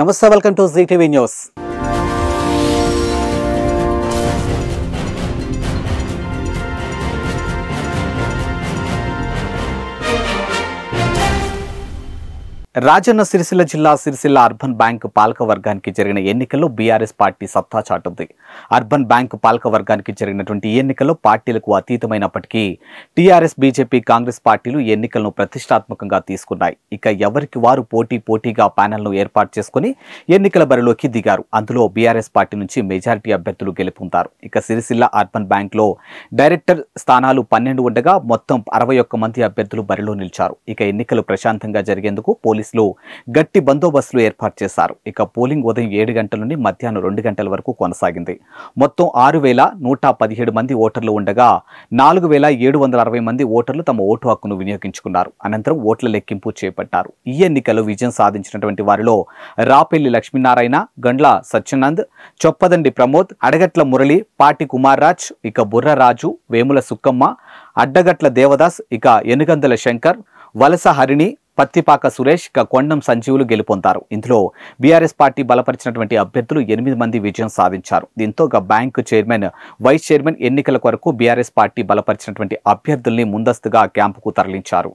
నమస్తే welcome to GTV news Rajanna Sircilla జిల్లా Sircilla urban bank పాలక వర్గానికి జరిగిన ఎన్నికల్లో బీఆర్ఎస్ పార్టీ సత్తా చాటుంది అర్బన్ బ్యాంకు పాలక వర్గానికి జరిగినటువంటి ఎన్నికల్లో పార్టీలకు అతీతమైనప్పటికీ టీఆర్ఎస్ బీజేపీ కాంగ్రెస్ పార్టీలు ఎన్నికలను ప్రతిష్టాత్మకంగా తీసుకున్నాయి ఇక ఎవరికి వారు పోటీ పోటీగా ప్యానెల్ను ఏర్పాటు చేసుకుని ఎన్నికల బరిలోకి దిగారు అందులో బీఆర్ఎస్ పార్టీ నుంచి మెజారిటీ అభ్యర్థులు గెలుపొందారు ఇక సిరిసిల్ల అర్బన్ బ్యాంక్లో డైరెక్టర్ స్థానాలు పన్నెండు ఉండగా మొత్తం అరవై మంది అభ్యర్థులు బరిలో నిలిచారు ఇక ఎన్నికలు ప్రశాంతంగా జరిగేందుకు పోలీసు పోలీసులు గట్టి బందోబస్తులు ఏర్పాటు చేశారు ఇక పోలింగ్ ఉదయం ఏడు గంటల నుండి మధ్యాహ్నం రెండు గంటల వరకు కొనసాగింది మొత్తం ఆరు వేల నూట పదిహేడు మంది ఓటర్లు ఉండగా నాలుగు వేల ఏడు వందల అరవై మంది ఓటర్లు తమ ఓటు హక్కును వినియోగించుకున్నారు అనంతరం ఓట్ల లెక్కింపు చేపట్టారు ఈ ఎన్నికలో విజయం సాధించినటువంటి వారిలో రాపెల్లి లక్ష్మీనారాయణ గండ్ల సత్యనంద్ చొప్పదండి ప్రమోద్ అడగట్ల మురళి పాటి కుమార్ రాజ్ ఇక బుర్రరాజు వేముల సుక్కమ్మ అడ్డగట్ల దేవదాస్ ఇక ఎనుగందల శంకర్ వలస హరిణి పత్తిపాక సురేష్ కొండం సంజీవులు గెలుపొందారు ఇందులో బీఆర్ఎస్ పార్టీ బలపరిచినటువంటి అభ్యర్థులు ఎనిమిది మంది విజయం సాధించారు దీంతో బ్యాంకు చైర్మన్ వైస్ చైర్మన్ ఎన్నికల కొరకు బీఆర్ఎస్ పార్టీ బలపరిచినటువంటి అభ్యర్థుల్ని ముందస్తుగా క్యాంపుకు తరలించారు